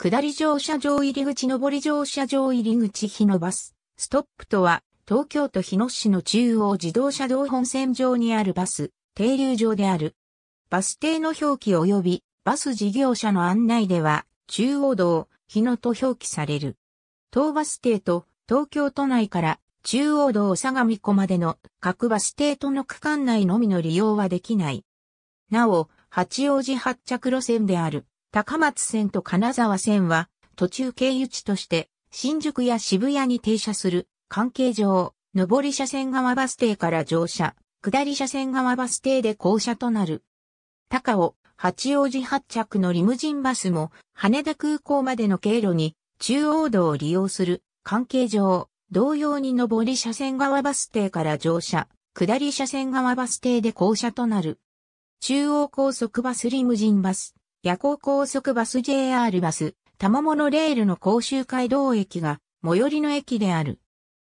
下り乗車場入り口上り乗車場入り口日野バス。ストップとは、東京都日野市の中央自動車道本線上にあるバス、停留場である。バス停の表記及び、バス事業者の案内では、中央道、日野と表記される。東バス停と、東京都内から中央道相模湖までの各バス停との区間内のみの利用はできない。なお、八王子発着路線である。高松線と金沢線は途中経由地として新宿や渋谷に停車する関係上、上り車線側バス停から乗車、下り車線側バス停で降車となる。高尾、八王子発着のリムジンバスも羽田空港までの経路に中央道を利用する関係上、同様に上り車線側バス停から乗車、下り車線側バス停で降車となる。中央高速バスリムジンバス、夜行高速バス JR バス、玉物レールの甲州街道駅が最寄りの駅である。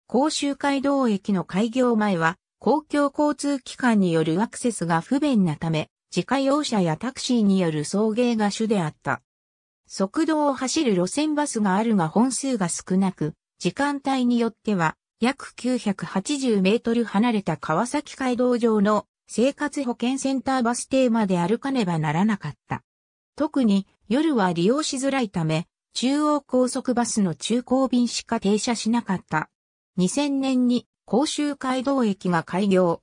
甲州街道駅の開業前は公共交通機関によるアクセスが不便なため、自家用車やタクシーによる送迎が主であった。速道を走る路線バスがあるが本数が少なく、時間帯によっては約980メートル離れた川崎街道上の生活保健センターバス停まで歩かねばならなかった。特に夜は利用しづらいため、中央高速バスの中高便しか停車しなかった。2000年に甲州街道駅が開業。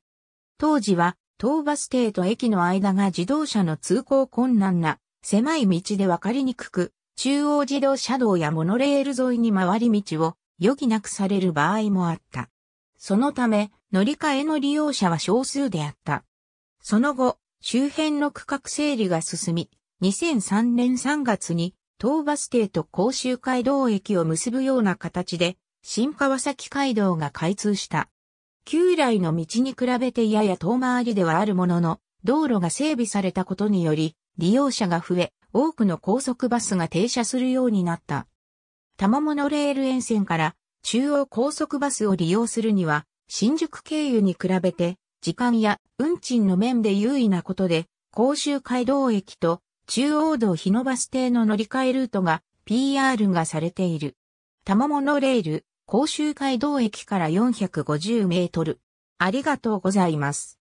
当時は東バス停と駅の間が自動車の通行困難な狭い道で分かりにくく、中央自動車道やモノレール沿いに回り道を余儀なくされる場合もあった。そのため乗り換えの利用者は少数であった。その後、周辺の区画整理が進み、2003年3月に東バス停と甲州街道駅を結ぶような形で新川崎街道が開通した。旧来の道に比べてやや遠回りではあるものの、道路が整備されたことにより、利用者が増え、多くの高速バスが停車するようになった。多摩モノレール沿線から中央高速バスを利用するには、新宿経由に比べて、時間や運賃の面で優位なことで、甲州街道駅と中央道日野バス停の乗り換えルートが PR がされている。玉物レール、甲州街道駅から450メートル。ありがとうございます。